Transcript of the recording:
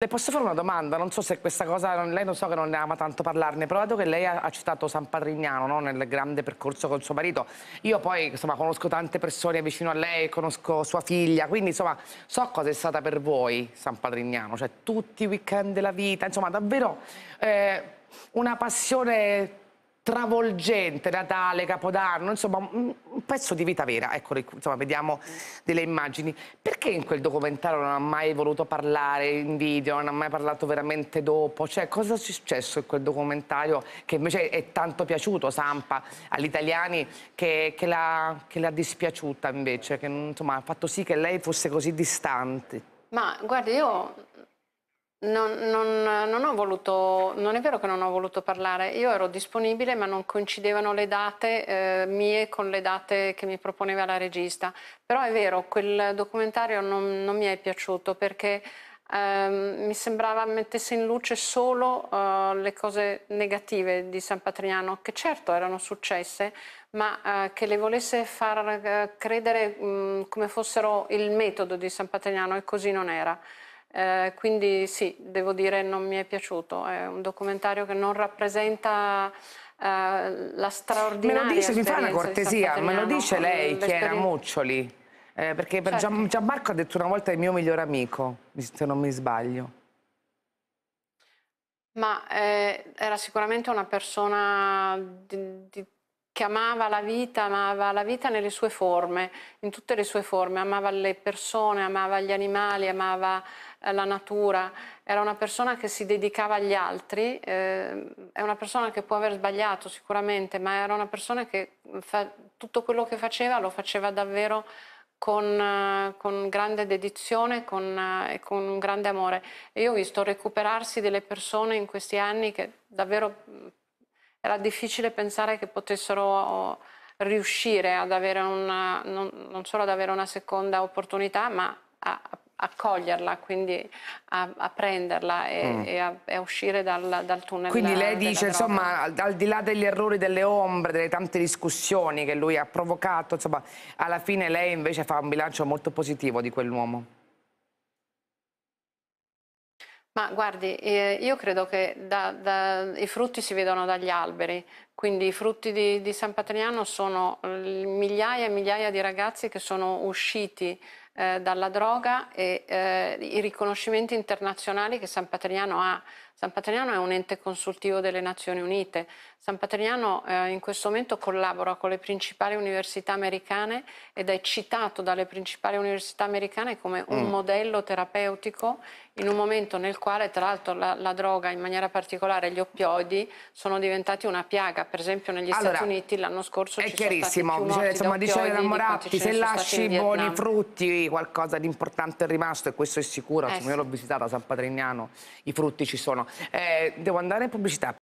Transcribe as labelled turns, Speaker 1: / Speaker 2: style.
Speaker 1: Le posso fare una domanda? Non so se questa cosa, lei non so che non ne ama tanto parlarne, però dato che lei ha, citato San Patrignano no? nel grande percorso con suo marito, io poi insomma conosco tante persone vicino a lei, conosco sua figlia, quindi insomma so cosa è stata per voi San Patrignano, cioè tutti i weekend della vita, insomma davvero eh, una passione travolgente, Natale, Capodanno, insomma un pezzo di vita vera, ecco, insomma vediamo delle immagini. Perché in quel documentario non ha mai voluto parlare in video, non ha mai parlato veramente dopo? Cioè cosa è successo in quel documentario che invece è tanto piaciuto, Sampa, agli italiani, che, che l'ha dispiaciuta invece, che insomma, ha fatto sì che lei fosse così distante?
Speaker 2: Ma guarda, io non, non, non, ho voluto, non è vero che non ho voluto parlare, io ero disponibile ma non coincidevano le date eh, mie con le date che mi proponeva la regista, però è vero, quel documentario non, non mi è piaciuto perché ehm, mi sembrava mettesse in luce solo eh, le cose negative di San Patriano, che certo erano successe, ma eh, che le volesse far eh, credere mh, mm, come fossero il metodo di San Patriano e così non era. Eh, quindi sì, devo dire non mi è piaciuto, è un documentario che non rappresenta eh, la straordinaria Me lo dice, mi fa una cortesia, me lo dice lei mm, chi era
Speaker 1: Muccioli, eh, perché per certo. Gianmarco ha detto una volta è il mio migliore amico, se non mi sbaglio.
Speaker 2: Ma eh, era sicuramente una persona di, di che amava la vita, amava la vita nelle sue forme, in tutte le sue forme, amava le persone, amava gli animali, amava eh, la natura, era una persona che si dedicava agli altri, eh, è una persona che può aver sbagliato sicuramente, ma era una persona che fa, tutto quello che faceva lo faceva davvero con, eh, con, grande dedizione con, eh, e con un grande amore. E io ho visto recuperarsi delle persone in questi anni che davvero era difficile pensare che potessero eh, riuscire ad avere una, non, non solo ad avere una seconda opportunità, ma a, a coglierla, quindi a, a prenderla e, mm. e, a, e, a, uscire dal, dal tunnel. Quindi lei eh, dice,
Speaker 1: insomma, al, al, di là degli errori, delle ombre, delle tante discussioni che lui ha provocato, insomma, alla fine lei invece fa un bilancio molto positivo di quell'uomo.
Speaker 2: Ma guardi, eh, io credo che da, da, i frutti si vedano dagli alberi, quindi i frutti di, di San Patriano sono eh, migliaia e migliaia di ragazzi che sono usciti eh, dalla droga e eh, i riconoscimenti internazionali che San Patriano ha San Patrignano è un ente consultivo delle Nazioni Unite. San Patrignano eh, in questo momento collabora con le principali università americane ed è citato dalle principali università americane come un mm. modello terapeutico in un momento nel quale tra l'altro la, la, droga, in maniera particolare gli oppioidi, sono diventati una piaga. Per esempio negli allora, Stati Uniti l'anno scorso è chiarissimo, dice, insomma, dice la se lasci buoni
Speaker 1: frutti qualcosa di importante è rimasto e questo è sicuro, eh, sì. io l'ho visitata a San Patrignano, i frutti ci sono. Eh, devo andare in pubblicità.